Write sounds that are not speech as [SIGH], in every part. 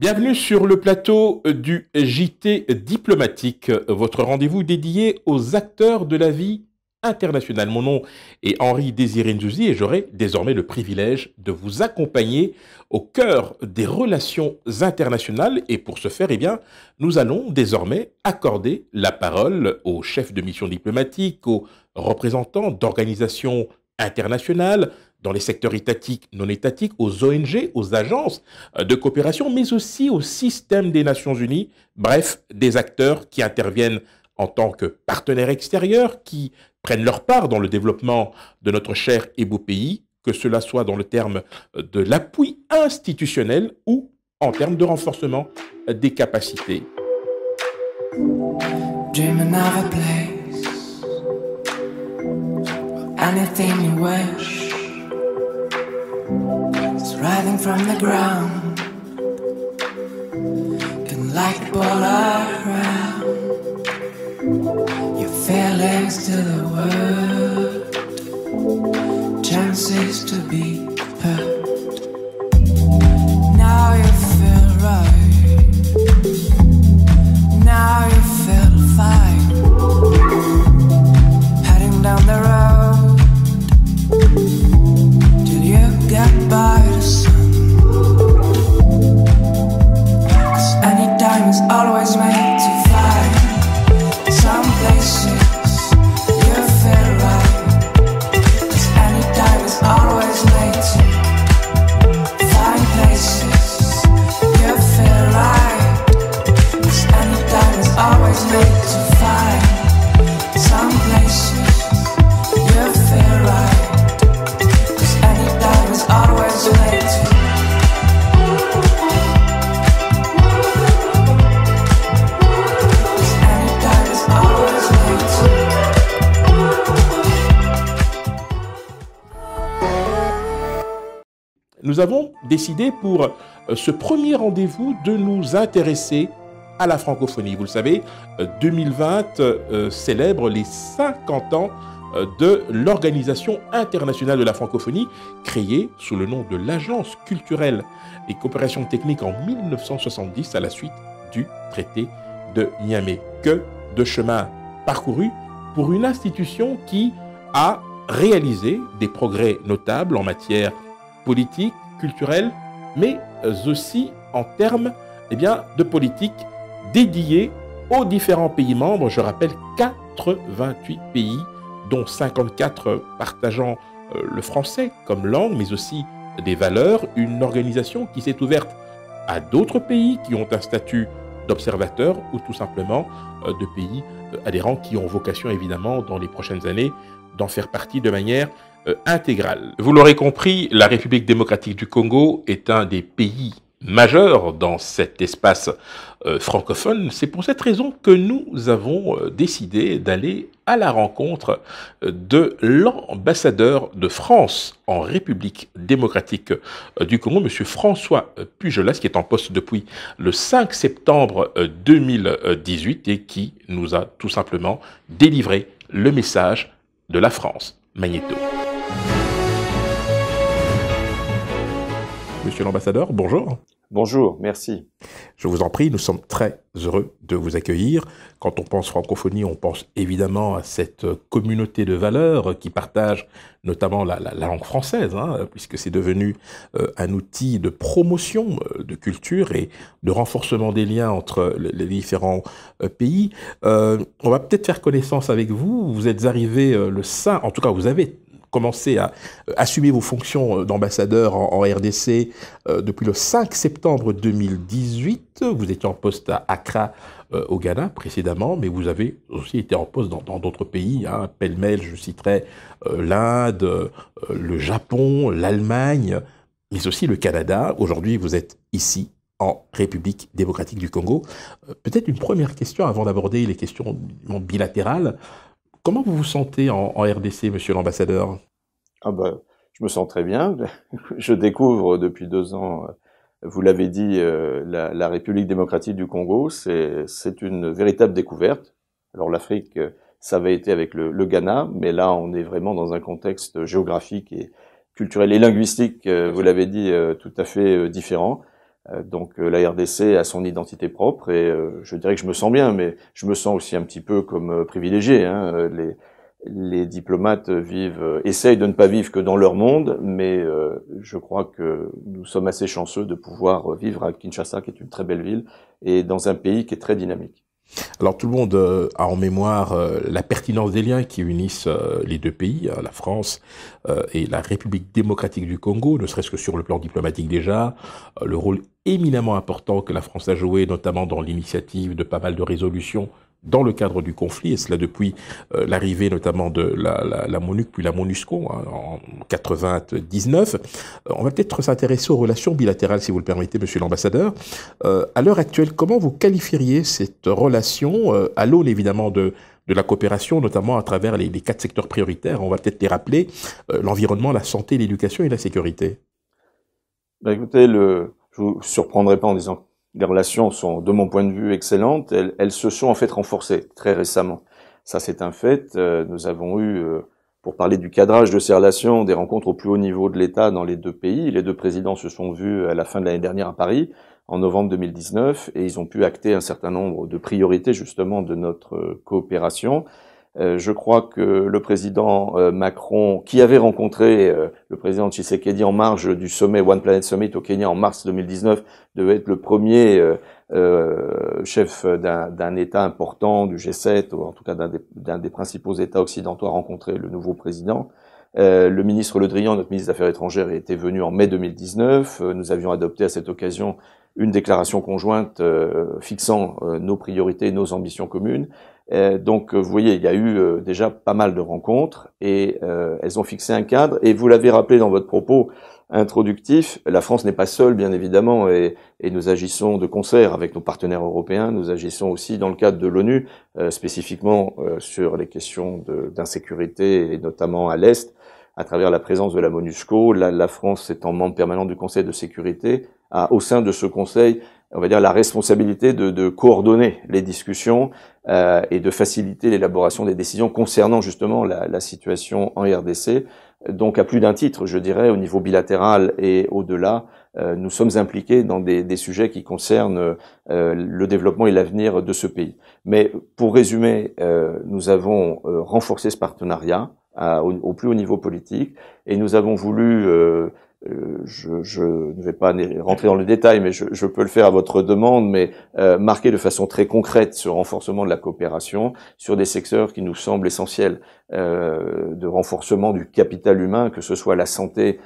Bienvenue sur le plateau du JT diplomatique, votre rendez-vous dédié aux acteurs de la vie internationale. Mon nom est Henri Désiré Nzouzi et j'aurai désormais le privilège de vous accompagner au cœur des relations internationales et pour ce faire, eh bien, nous allons désormais accorder la parole aux chefs de mission diplomatique, aux représentants d'organisations internationales, dans les secteurs étatiques, non étatiques, aux ONG, aux agences euh, de coopération, mais aussi au système des Nations Unies, bref, des acteurs qui interviennent en tant que partenaires extérieurs, qui prennent leur part dans le développement de notre cher et beau pays, que cela soit dans le terme euh, de l'appui institutionnel ou en termes de renforcement euh, des capacités. rising from the ground. Can like the ball around your feelings to the world, chances to be. décidé pour euh, ce premier rendez-vous de nous intéresser à la francophonie. Vous le savez, 2020 euh, euh, célèbre les 50 ans de l'Organisation internationale de la francophonie, créée sous le nom de l'Agence culturelle et coopération technique en 1970 à la suite du traité de Niamey. Que de chemin parcouru pour une institution qui a réalisé des progrès notables en matière politique, culturelle, mais euh, aussi en termes eh bien, de politique dédiée aux différents pays membres. Je rappelle 88 pays, dont 54 partageant euh, le français comme langue, mais aussi des valeurs, une organisation qui s'est ouverte à d'autres pays qui ont un statut d'observateur ou tout simplement euh, de pays adhérents qui ont vocation évidemment dans les prochaines années d'en faire partie de manière euh, Vous l'aurez compris, la République démocratique du Congo est un des pays majeurs dans cet espace euh, francophone. C'est pour cette raison que nous avons euh, décidé d'aller à la rencontre de l'ambassadeur de France en République démocratique du Congo, M. François Pujolas, qui est en poste depuis le 5 septembre 2018 et qui nous a tout simplement délivré le message de la France. Magnéto. Monsieur l'ambassadeur, bonjour. Bonjour, merci. Je vous en prie, nous sommes très heureux de vous accueillir. Quand on pense francophonie, on pense évidemment à cette communauté de valeurs qui partage notamment la, langue française, hein, puisque c'est devenu euh, un outil de promotion euh, de culture et de renforcement des liens entre les, différents euh, pays. on va peut-être faire connaissance avec vous. Vous êtes arrivé le 5, en tout cas vous avez Commencé à euh, assumer vos fonctions euh, d'ambassadeur en, RDC euh, depuis le 5 septembre 2018. Vous étiez en poste à Accra au Ghana précédemment, mais vous avez aussi été en poste dans d'autres pays. Hein, pêle-mêle, je citerai l'Inde, le Japon, l'Allemagne, mais aussi le Canada. Aujourd'hui, vous êtes ici en République démocratique du Congo. Peut-être une première question avant d'aborder les questions bilatérales. Comment vous vous sentez en, RDC, monsieur l'ambassadeur ah bah, Je me sens très bien. [LAUGHS] Je découvre depuis deux ans, euh, vous l'avez dit, euh, la, République démocratique du Congo. C'est une véritable découverte. Alors l'Afrique, euh, ça avait été avec le, Ghana, mais là, on est vraiment dans un contexte géographique et culturel et linguistique, vous l'avez dit, tout à fait différent. Euh, donc euh, la RDC a son identité propre et euh, je dirais que je me sens bien, mais je me sens aussi un petit peu comme privilégié. Hein. Les, les, diplomates vivent, essayent de ne pas vivre que dans leur monde, mais je crois que nous sommes assez chanceux de pouvoir vivre à Kinshasa, qui est une très belle ville, et dans un pays qui est très dynamique. Alors tout le monde euh, a en mémoire euh, la pertinence des liens qui unissent euh, les deux pays, hein, la France et la République démocratique du Congo, ne serait-ce que sur le plan diplomatique déjà, le rôle éminemment important que la France a joué, notamment dans l'initiative de pas mal de résolutions dans le cadre du conflit, et cela depuis euh, l'arrivée notamment de la, la, la, MONUC puis la MONUSCO hein, en 99. Euh, on va peut-être s'intéresser aux relations bilatérales, si vous le permettez, monsieur l'ambassadeur. Euh, à l'heure actuelle, comment vous qualifieriez cette relation, à l'aune évidemment de, de la coopération, notamment à travers les, les quatre secteurs prioritaires, on va peut-être les rappeler, l'environnement, la santé, l'éducation et la sécurité ben, Écoutez, le, je ne vous surprendrai pas en disant les relations sont, de mon point de vue, excellentes. Elles, se sont en fait renforcées très récemment. Ça, c'est un fait. Euh, nous avons eu, euh, pour parler du cadrage de ces relations, des rencontres au plus haut niveau de l'État dans les deux pays. Les deux présidents se sont vus à la fin de l'année dernière à Paris, en novembre 2019, et ils ont pu acter un certain nombre de priorités justement de notre euh, coopération. Euh, je crois que le président euh, Macron, qui avait rencontré euh, le président Tshisekedi en marge du sommet One Planet Summit au Kenya en mars 2019, devait être le premier chef d'un État important du G7, ou en tout cas d'un des, principaux États occidentaux à rencontrer le nouveau président. le ministre Le Drian, notre ministre des Affaires étrangères, était venu en mai 2019. Nous avions adopté à cette occasion une déclaration conjointe fixant nos priorités et nos ambitions communes. Euh, donc, euh, vous voyez, il y a eu euh, déjà pas mal de rencontres et elles ont fixé un cadre. Et vous l'avez rappelé dans votre propos introductif, la France n'est pas seule, bien évidemment, et, nous agissons de concert avec nos partenaires européens. Nous agissons aussi dans le cadre de l'ONU, spécifiquement sur les questions d'insécurité et notamment à l'est, à travers la présence de la MONUSCO. La, la France étant membre permanent du Conseil de sécurité, au sein de ce Conseil, on va dire, la responsabilité de, coordonner les discussions euh, et de faciliter l'élaboration des décisions concernant justement la, situation en RDC. Donc à plus d'un titre, je dirais, au niveau bilatéral et au-delà, euh, nous sommes impliqués dans des, sujets qui concernent euh, le développement et l'avenir de ce pays. Mais pour résumer, nous avons renforcé ce partenariat au, au, plus haut niveau politique et nous avons voulu euh, je, ne vais pas rentrer dans les détails, mais je, peux le faire à votre demande, mais euh, marquer de façon très concrète ce renforcement de la coopération sur des secteurs qui nous semblent essentiels euh, de renforcement du capital humain, que ce soit la santé,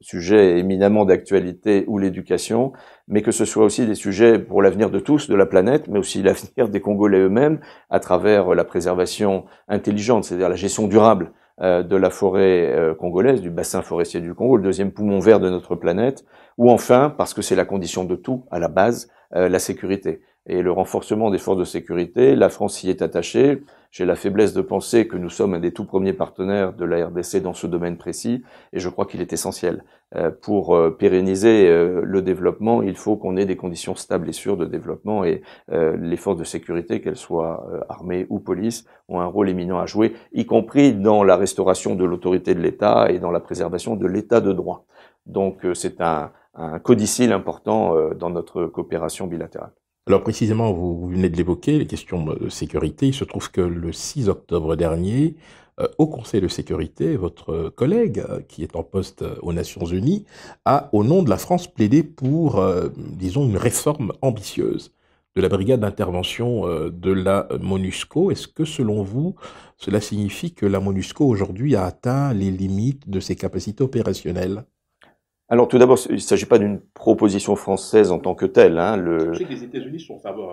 sujet éminemment d'actualité, ou l'éducation, mais que ce soit aussi des sujets pour l'avenir de tous, de la planète, mais aussi l'avenir des Congolais eux-mêmes, à travers la préservation intelligente, c'est-à-dire la gestion durable euh, de la forêt euh, congolaise, du bassin forestier du Congo, le deuxième poumon vert de notre planète, ou enfin, parce que c'est la condition de tout, à la base, euh, la sécurité et le renforcement des forces de sécurité. La France y est attachée. J'ai la faiblesse de penser que nous sommes un des tout premiers partenaires de la RDC dans ce domaine précis, et je crois qu'il est essentiel. Euh, pour euh, pérenniser euh, le développement, il faut qu'on ait des conditions stables et sûres de développement, et les forces de sécurité, qu'elles soient armées ou police, ont un rôle éminent à jouer, y compris dans la restauration de l'autorité de l'État et dans la préservation de l'État de droit. Donc c'est un, un codicile important dans notre coopération bilatérale. Alors précisément, vous, venez de l'évoquer, les questions euh, de sécurité. Il se trouve que le 6 octobre dernier, euh, au Conseil de sécurité, votre euh, collègue qui est en poste aux Nations Unies a, au nom de la France, plaidé pour, disons, une réforme ambitieuse de la brigade d'intervention de la MONUSCO. Est-ce que, selon vous, cela signifie que la MONUSCO aujourd'hui a atteint les limites de ses capacités opérationnelles alors tout d'abord, il ne s'agit pas d'une proposition française en tant que telle. le...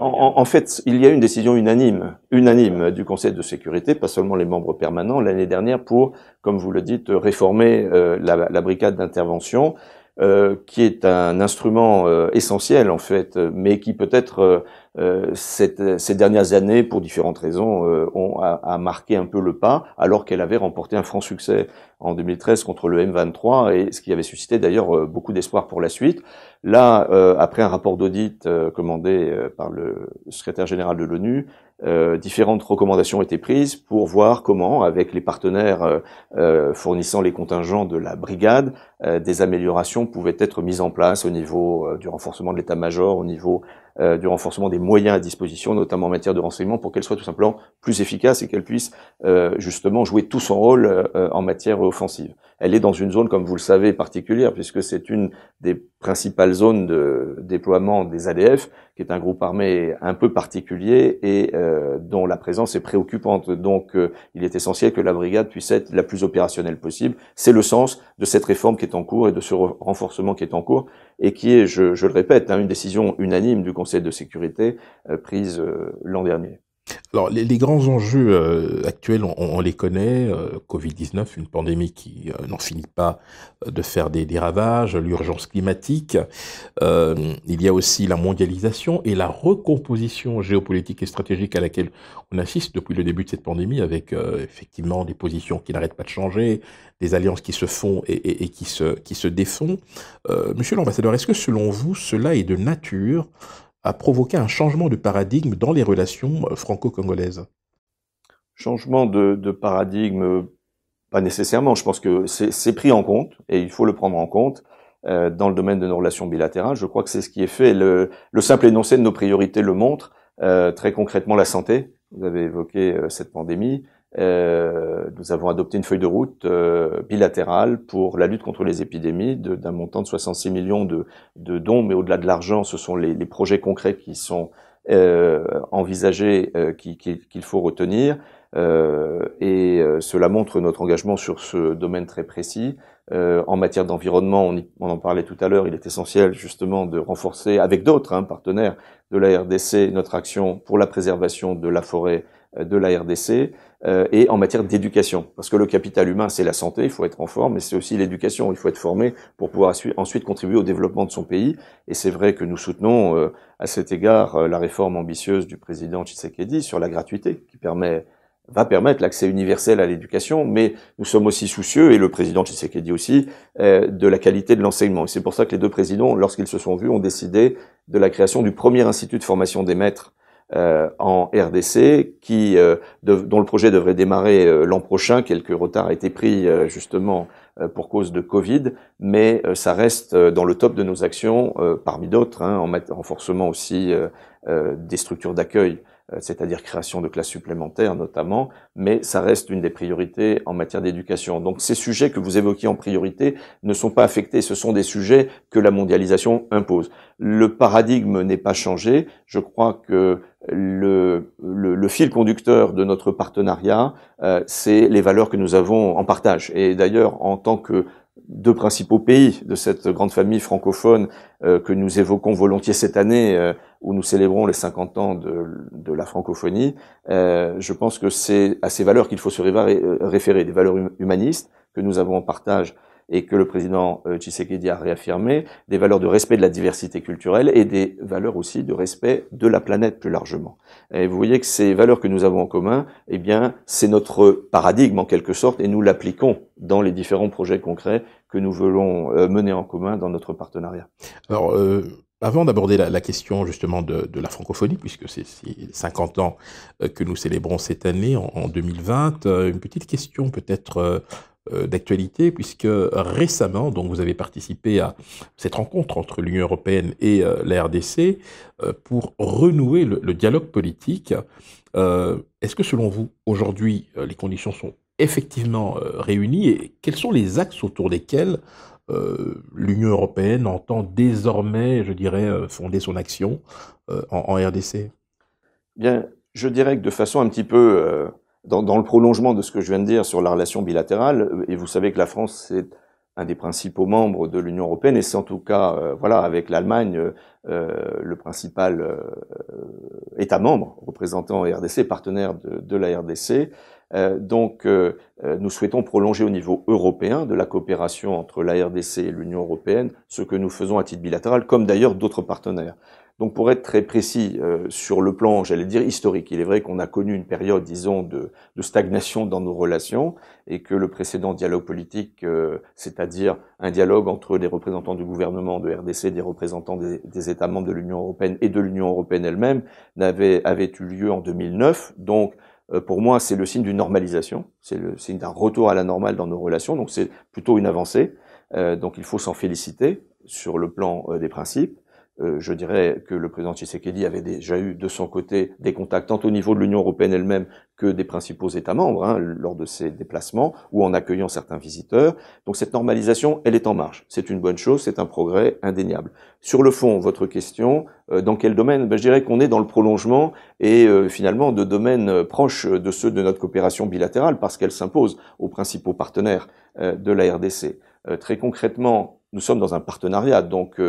En, fait, il y a une décision unanime, unanime du Conseil de sécurité, pas seulement les membres permanents, l'année dernière pour, comme vous le dites, réformer euh, la, brigade d'intervention, euh, qui est un instrument euh, essentiel en fait, mais qui peut être euh, euh, ces dernières années, pour différentes raisons, euh, ont a, marqué un peu le pas, alors qu'elle avait remporté un franc succès en 2013 contre le M23, et ce qui avait suscité d'ailleurs beaucoup d'espoir pour la suite. Là, après un rapport d'audit commandé par le secrétaire général de l'ONU, différentes recommandations ont été prises pour voir comment, avec les partenaires fournissant les contingents de la brigade, des améliorations pouvaient être mises en place au niveau du renforcement de l'état-major, au niveau euh, du renforcement des moyens à disposition, notamment en matière de renseignement, pour qu'elle soit tout simplement plus efficace et qu'elle puisse euh, justement jouer tout son rôle euh, en matière offensive. Elle est dans une zone, comme vous le savez, particulière, puisque c'est une des principales zones de déploiement des ADF, qui est un groupe armé un peu particulier et euh, dont la présence est préoccupante. Donc euh, il est essentiel que la brigade puisse être la plus opérationnelle possible. C'est le sens de cette réforme qui est en cours et de ce renforcement qui est en cours et qui est, je, le répète, hein, une décision unanime du Conseil de sécurité euh, prise l'an dernier. Alors, les, grands enjeux euh, actuels, on, les connaît. Euh, Covid-19, une pandémie qui euh, n'en finit pas de faire des, ravages, l'urgence climatique. il y a aussi la mondialisation et la recomposition géopolitique et stratégique à laquelle on assiste depuis le début de cette pandémie, avec effectivement des positions qui n'arrêtent pas de changer, des alliances qui se font et, qui, se, qui se défont. monsieur l'ambassadeur, est-ce que selon vous, cela est de nature a provoqué un changement de paradigme dans les relations euh, franco-congolaises Changement de, paradigme, euh, pas nécessairement. Je pense que c'est pris en compte et il faut le prendre en compte euh, dans le domaine de nos relations bilatérales. Je crois que c'est ce qui est fait. Le, simple énoncé de nos priorités le montre. très concrètement, la santé. Vous avez évoqué cette pandémie. Euh, nous avons adopté une feuille de route euh, bilatérale pour la lutte contre les épidémies d'un montant de 66 millions de, dons, mais au-delà de l'argent, ce sont les, projets concrets qui sont euh, envisagés, qu'il faut retenir. et cela montre notre engagement sur ce domaine très précis. en matière d'environnement, on, en parlait tout à l'heure, il est essentiel justement de renforcer avec d'autres hein, partenaires de la RDC notre action pour la préservation de la forêt euh, de la RDC euh, et en matière d'éducation. Parce que le capital humain, c'est la santé, il faut être en forme, mais c'est aussi l'éducation, il faut être formé pour pouvoir ensuite contribuer au développement de son pays. Et c'est vrai que nous soutenons euh, à cet égard la réforme ambitieuse du président Tshisekedi sur la gratuité, qui permet va permettre l'accès universel à l'éducation, mais nous sommes aussi soucieux, et le président Tshisekedi aussi, de la qualité de l'enseignement. Et c'est pour ça que les deux présidents, lorsqu'ils se sont vus, ont décidé de la création du premier institut de formation des maîtres euh, en RDC, qui, euh, dont le projet devrait démarrer euh, l'an prochain. Quelques retards ont été pris justement pour cause de Covid, mais ça reste dans le top de nos actions, parmi d'autres, hein, en renforcement aussi des structures d'accueil euh, c'est-à-dire création de classes supplémentaires notamment, mais ça reste une des priorités en matière d'éducation. Donc ces sujets que vous évoquez en priorité ne sont pas affectés, ce sont des sujets que la mondialisation impose. Le paradigme n'est pas changé, je crois que le, fil conducteur de notre partenariat, euh, c'est les valeurs que nous avons en partage. Et d'ailleurs, en tant que deux principaux pays de cette grande famille francophone euh, que nous évoquons volontiers cette année, euh, où nous célébrons les 50 ans de, la francophonie, euh, je pense que c'est à ces valeurs qu'il faut se référer, des valeurs humanistes que nous avons en partage et que le président euh, Tshisekedi a réaffirmé, des valeurs de respect de la diversité culturelle et des valeurs aussi de respect de la planète plus largement. Et vous voyez que ces valeurs que nous avons en commun, eh bien, c'est notre paradigme en quelque sorte et nous l'appliquons dans les différents projets concrets que nous voulons euh, mener en commun dans notre partenariat. Alors, euh, avant d'aborder la, question justement de, la francophonie, puisque c'est 50 ans que nous célébrons cette année, en 2020, une petite question peut-être euh, d'actualité puisque récemment, donc vous avez participé à cette rencontre entre l'Union européenne et euh, la RDC euh, pour renouer le, dialogue politique. Est-ce que selon vous, aujourd'hui, les conditions sont effectivement réunies et quels sont les axes autour desquels l'Union européenne entend désormais, je dirais, fonder son action en, RDC Bien, je dirais que de façon un petit peu dans, le prolongement de ce que je viens de dire sur la relation bilatérale, euh, et vous savez que la France est un des principaux membres de l'Union européenne, et c'est en tout cas, euh, voilà, avec l'Allemagne, euh, le principal État membre représentant RDC, partenaire de, de la RDC. donc, nous souhaitons prolonger au niveau européen de la coopération entre la RDC et l'Union européenne, ce que nous faisons à titre bilatéral, comme d'ailleurs d'autres partenaires. Donc pour être très précis euh, sur le plan, j'allais dire historique, il est vrai qu'on a connu une période, disons, de, stagnation dans nos relations et que le précédent dialogue politique, euh, c'est-à-dire un dialogue entre les représentants du gouvernement de RDC, des représentants des, États membres de l'Union européenne et de l'Union européenne elle-même, avait, eu lieu en 2009. Donc euh, pour moi, c'est le signe d'une normalisation, c'est le signe d'un retour à la normale dans nos relations, donc c'est plutôt une avancée. donc il faut s'en féliciter sur le plan des principes. Euh, je dirais que le président Tshisekedi avait déjà eu de son côté des contacts tant au niveau de l'Union européenne elle-même que des principaux États membres hein, lors de ses déplacements ou en accueillant certains visiteurs. Donc cette normalisation, elle est en marche. C'est une bonne chose, c'est un progrès indéniable. Sur le fond, votre question, euh, dans quel domaine ben, Je dirais qu'on est dans le prolongement et euh, finalement de domaines proches de ceux de notre coopération bilatérale parce qu'elle s'impose aux principaux partenaires de la RDC. très concrètement, nous sommes dans un partenariat, donc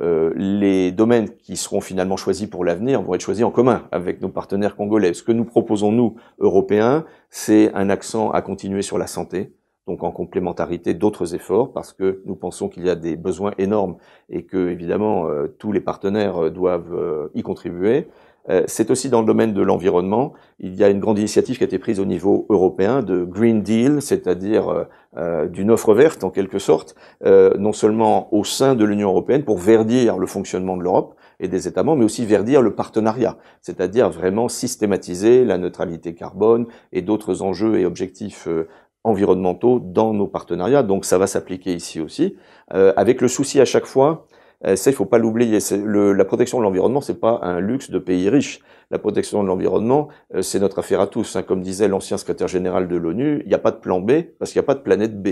euh, les domaines qui seront finalement choisis pour l'avenir vont être choisis en commun avec nos partenaires congolais. Ce que nous proposons, nous, Européens, c'est un accent à continuer sur la santé, donc en complémentarité d'autres efforts, parce que nous pensons qu'il y a des besoins énormes et que, évidemment, euh, tous les partenaires euh, doivent y contribuer. Euh, c'est aussi dans le domaine de l'environnement. Il y a une grande initiative qui a été prise au niveau européen de Green Deal, c'est-à-dire euh, euh, d'une offre verte en quelque sorte, non seulement au sein de l'Union européenne pour verdir le fonctionnement de l'Europe et des États membres, mais aussi verdir le partenariat, c'est-à-dire vraiment systématiser la neutralité carbone et d'autres enjeux et objectifs environnementaux dans nos partenariats. Donc ça va s'appliquer ici aussi, avec le souci à chaque fois euh, ça, il faut pas l'oublier. La protection de l'environnement, c'est pas un luxe de pays riches. La protection de l'environnement, euh, c'est notre affaire à tous. Hein. Comme disait l'ancien secrétaire général de l'ONU, il n'y a pas de plan B parce qu'il n'y a pas de planète B.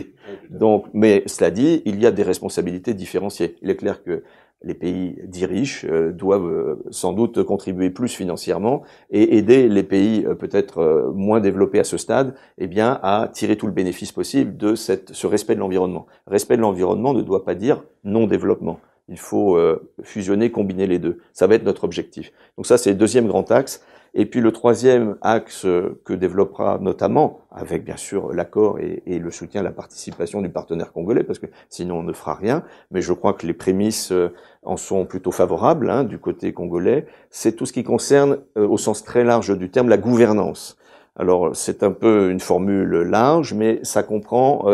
Donc, mais cela dit, il y a des responsabilités différenciées. Il est clair que les pays dits riches euh, doivent sans doute contribuer plus financièrement et aider les pays peut-être moins développés à ce stade, eh bien, à tirer tout le bénéfice possible de cette, ce respect de l'environnement. Respect de l'environnement ne doit pas dire non développement. Il faut euh, fusionner, combiner les deux. Ça va être notre objectif. Donc ça, c'est le deuxième grand axe. Et puis le troisième axe euh, que développera notamment, avec bien sûr l'accord et, le soutien, la participation du partenaire congolais, parce que sinon on ne fera rien, mais je crois que les prémices euh, en sont plutôt favorables hein, du côté congolais, c'est tout ce qui concerne, au sens très large du terme, la gouvernance. Alors c'est un peu une formule large, mais ça comprend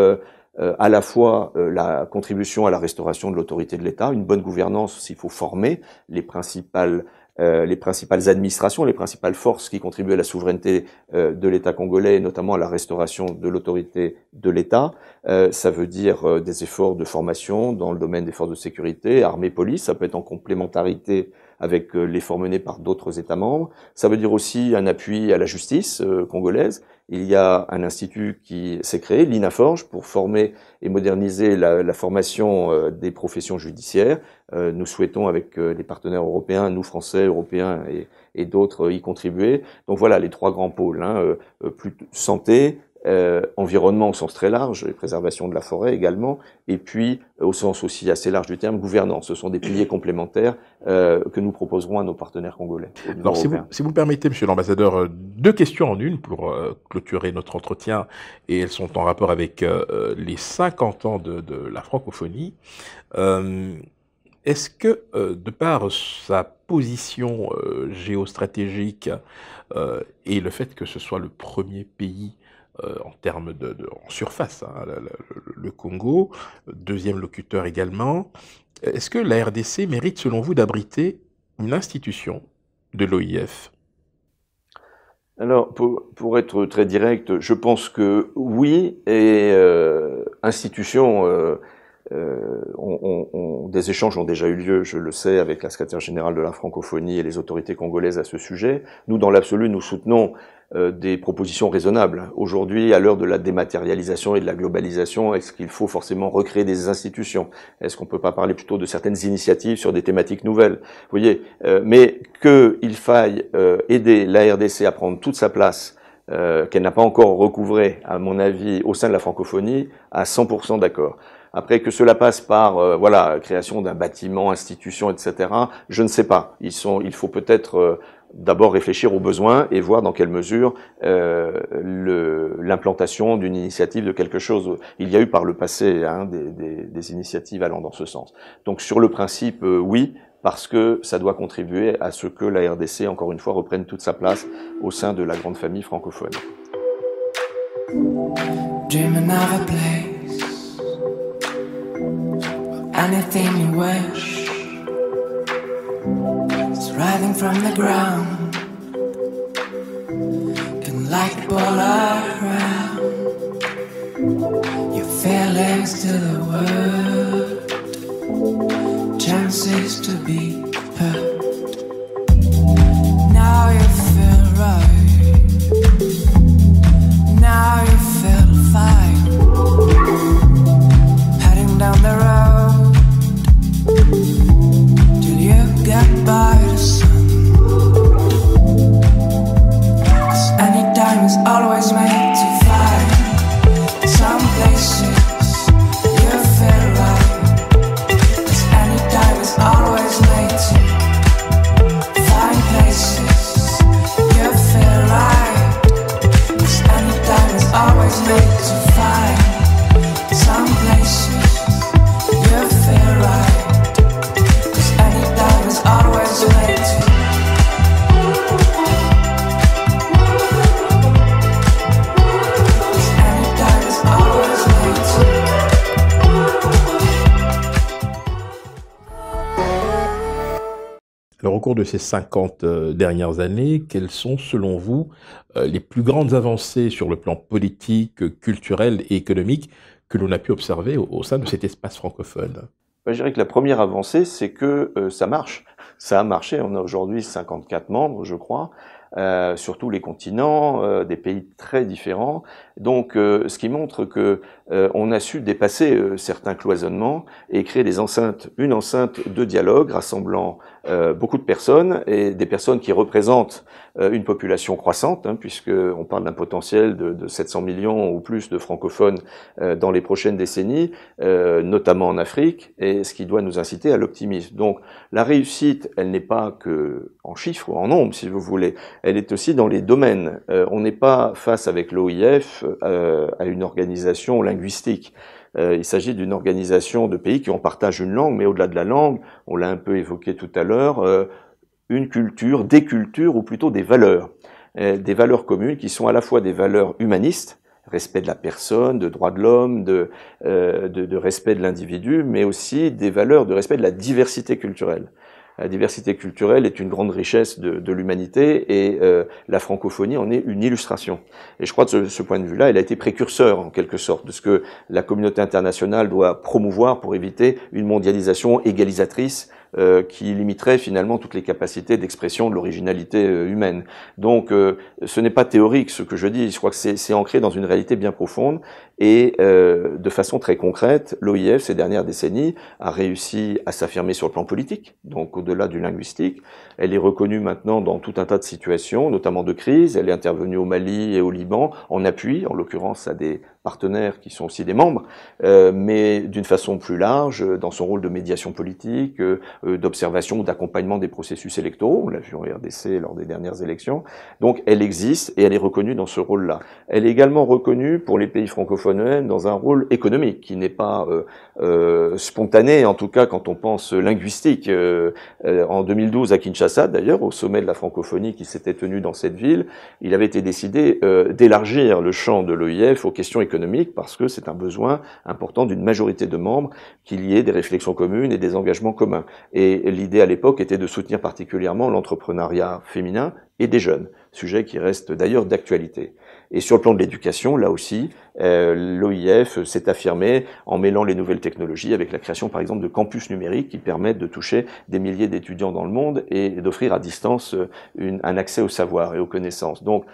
euh, à la fois euh, la contribution à la restauration de l'autorité de l'État, une bonne gouvernance s'il faut former les principales euh, les principales administrations, les principales forces qui contribuent à la souveraineté de l'État congolais, et notamment à la restauration de l'autorité de l'État. ça veut dire des efforts de formation dans le domaine des forces de sécurité, armée, police. Ça peut être en complémentarité avec l'effort mené par d'autres États membres. Ça veut dire aussi un appui à la justice congolaise il y a un institut qui s'est créé, l'INAForge, pour former et moderniser la, formation euh, des professions judiciaires. Euh, nous souhaitons, avec les euh, partenaires européens, nous Français, Européens et, d'autres, y contribuer. Donc voilà les trois grands pôles, hein, plus santé, euh, environnement au sens très large, préservation de la forêt également, et puis euh, au sens aussi assez large du terme, gouvernance. Ce sont des piliers complémentaires euh, que nous proposerons à nos partenaires congolais. Alors, si vous, le permettez, Monsieur l'ambassadeur, deux questions en une pour clôturer notre entretien, et elles sont en rapport avec les 50 ans de, la francophonie. Est-ce que, de par sa position géostratégique et le fait que ce soit le premier pays euh, en termes de, en surface, hein, le, Congo, deuxième locuteur également. Est-ce que la RDC mérite, selon vous, d'abriter une institution de l'OIF Alors, pour, être très direct, je pense que oui, et euh, institution, euh, euh, des échanges ont déjà eu lieu, je le sais, avec la secrétaire générale de la francophonie et les autorités congolaises à ce sujet. Nous, dans l'absolu, nous soutenons euh, des propositions raisonnables. Aujourd'hui, à l'heure de la dématérialisation et de la globalisation, est-ce qu'il faut forcément recréer des institutions Est-ce qu'on ne peut pas parler plutôt de certaines initiatives sur des thématiques nouvelles Vous voyez, euh, mais qu'il faille aider la RDC à prendre toute sa place qu'elle n'a pas encore recouvré, à mon avis, au sein de la francophonie, à 100% d'accord. Après que cela passe par euh, voilà création d'un bâtiment, institution, etc. Je ne sais pas. Ils sont, il faut peut-être euh, d'abord réfléchir aux besoins et voir dans quelle mesure euh, l'implantation d'une initiative de quelque chose. Il y a eu par le passé hein, des, initiatives allant dans ce sens. Donc sur le principe, oui, parce que ça doit contribuer à ce que la RDC, encore une fois, reprenne toute sa place au sein de la grande famille francophone. anything you wish. It's rising from the ground. Can light ball around. Your feelings to the world. Chances to be. de ces 50 euh, dernières années, quelles sont, selon vous, euh, les plus grandes avancées sur le plan politique, culturel et économique que l'on a pu observer au, sein de cet espace francophone bah, Je dirais que la première avancée, c'est que euh, ça marche. Ça a marché. On a aujourd'hui 54 membres, je crois. sur tous les continents, des pays très différents. Donc, ce qui montre que on a su dépasser certains cloisonnements et créer des enceintes, une enceinte de dialogue rassemblant euh, beaucoup de personnes et des personnes qui représentent euh, une population croissante, puisqu'on hein, puisque parle d'un potentiel de, 700 millions ou plus de francophones euh, dans les prochaines décennies, notamment en Afrique, et ce qui doit nous inciter à l'optimisme. Donc la réussite, elle n'est pas que en chiffres ou en nombres, si vous voulez, elle est aussi dans les domaines. on n'est pas face avec l'OIF à une organisation linguistique. Euh, il s'agit d'une organisation de pays qui en partagent une langue, mais au-delà de la langue, on l'a un peu évoqué tout à l'heure, euh, une culture, des cultures, ou plutôt des valeurs. Euh, des valeurs communes qui sont à la fois des valeurs humanistes, respect de la personne, de droit de l'homme, de, de, de, respect de l'individu, mais aussi des valeurs de respect de la diversité culturelle. La diversité culturelle est une grande richesse de, l'humanité et euh, la francophonie en est une illustration. Et je crois que ce, ce point de vue-là, elle a été précurseur en quelque sorte de ce que la communauté internationale doit promouvoir pour éviter une mondialisation égalisatrice euh, qui limiterait finalement toutes les capacités d'expression de l'originalité euh, humaine. Donc euh, ce n'est pas théorique ce que je dis, je crois que c'est ancré dans une réalité bien profonde et de façon très concrète, l'OIF ces dernières décennies a réussi à s'affirmer sur le plan politique, donc au-delà du linguistique. Elle est reconnue maintenant dans tout un tas de situations, notamment de crise. Elle est intervenue au Mali et au Liban en appui, en l'occurrence à des partenaires qui sont aussi des membres, euh, mais d'une façon plus large, euh, dans son rôle de médiation politique, euh, euh, d'observation ou d'accompagnement des processus électoraux. On l'a vu en RDC lors des dernières élections. Donc elle existe et elle est reconnue dans ce rôle-là. Elle est également reconnue pour les pays francophones dans un rôle économique qui n'est pas euh, spontané, en tout cas quand on pense linguistique. en 2012 à Kinshasa, d'ailleurs, au sommet de la francophonie qui s'était tenu dans cette ville, il avait été décidé d'élargir le champ de l'OIF aux questions économiques économique parce que c'est un besoin important d'une majorité de membres qu'il y ait des réflexions communes et des engagements communs. Et l'idée à l'époque était de soutenir particulièrement l'entrepreneuriat féminin et des jeunes, sujet qui reste d'ailleurs d'actualité. Et sur le plan de l'éducation, là aussi, euh, l'OIF s'est affirmé en mêlant les nouvelles technologies avec la création, par exemple, de campus numériques qui permettent de toucher des milliers d'étudiants dans le monde et d'offrir à distance euh, un accès au savoir et aux connaissances. Donc,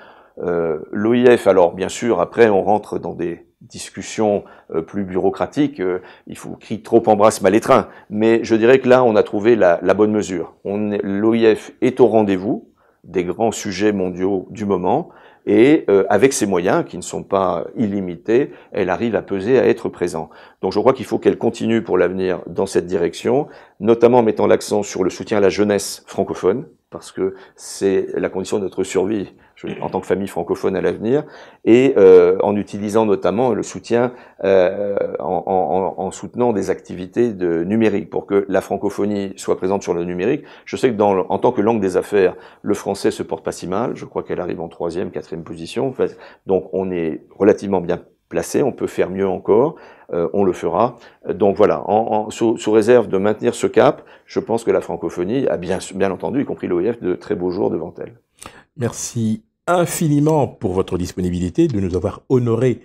euh, L'OIF, alors bien sûr, après on rentre dans des discussions euh, plus bureaucratiques, euh, il faut qui trop embrasse mal étreint, mais je dirais que là on a trouvé la, bonne mesure. L'OIF est au rendez-vous des grands sujets mondiaux du moment, et avec ses moyens qui ne sont pas illimités, elle arrive à peser, à être présente. Donc je crois qu'il faut qu'elle continue pour l'avenir dans cette direction notamment en mettant l'accent sur le soutien à la jeunesse francophone, parce que c'est la condition de notre survie en tant que famille francophone à l'avenir, et euh, en utilisant notamment le soutien, euh, en, soutenant des activités de numérique pour que la francophonie soit présente sur le numérique. Je sais que dans en tant que langue des affaires, le français se porte pas si mal. Je crois qu'elle arrive en troisième, quatrième position. donc on est relativement bien placé, on peut faire mieux encore, euh, on le fera. Donc voilà, sous, réserve de maintenir ce cap, je pense que la francophonie a bien, bien entendu, y compris l'OIF, de très beaux jours devant elle. Merci infiniment pour votre disponibilité, de nous avoir honoré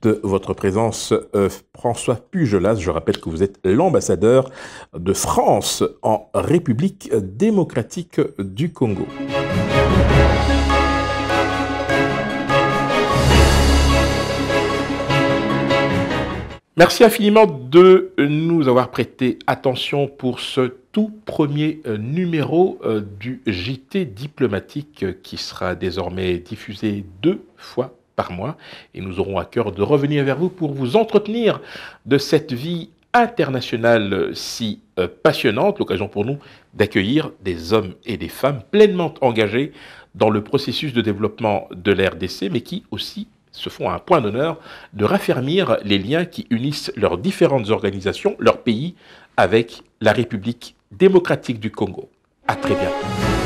de votre présence, euh, François Pujolas. Je rappelle que vous êtes l'ambassadeur de France en République démocratique du Congo. Merci infiniment de nous avoir prêté attention pour ce tout premier euh, numéro euh, du JT diplomatique euh, qui sera désormais diffusé deux fois par mois et nous aurons à cœur de revenir vers vous pour vous entretenir de cette vie internationale si passionnante, l'occasion pour nous d'accueillir des hommes et des femmes pleinement engagés dans le processus de développement de l'RDC, mais qui aussi se font un point d'honneur de raffermir les liens qui unissent leurs différentes organisations, leurs pays, avec la République démocratique du Congo. À très bientôt.